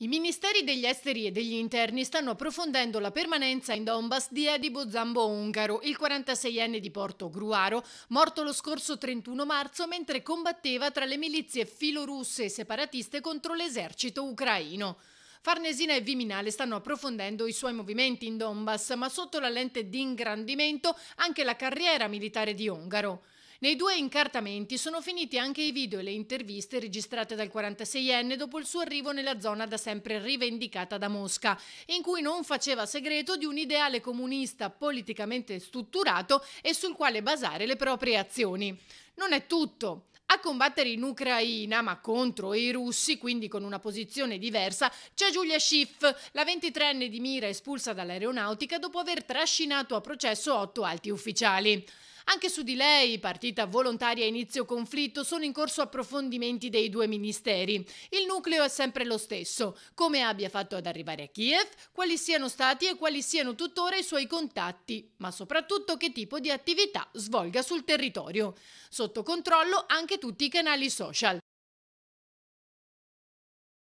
I ministeri degli esteri e degli interni stanno approfondendo la permanenza in Donbass di Edibo Zambo Ungaro, il 46enne di Porto Gruaro, morto lo scorso 31 marzo mentre combatteva tra le milizie filorusse e separatiste contro l'esercito ucraino. Farnesina e Viminale stanno approfondendo i suoi movimenti in Donbass, ma sotto la lente di ingrandimento anche la carriera militare di Ungaro. Nei due incartamenti sono finiti anche i video e le interviste registrate dal 46enne dopo il suo arrivo nella zona da sempre rivendicata da Mosca, in cui non faceva segreto di un ideale comunista politicamente strutturato e sul quale basare le proprie azioni. Non è tutto. A combattere in Ucraina, ma contro i russi, quindi con una posizione diversa, c'è Giulia Schiff, la 23enne di Mira espulsa dall'aeronautica dopo aver trascinato a processo otto alti ufficiali. Anche su di lei, partita volontaria inizio conflitto, sono in corso approfondimenti dei due ministeri. Il nucleo è sempre lo stesso, come abbia fatto ad arrivare a Kiev, quali siano stati e quali siano tuttora i suoi contatti, ma soprattutto che tipo di attività svolga sul territorio. Sotto controllo anche tutti i canali social.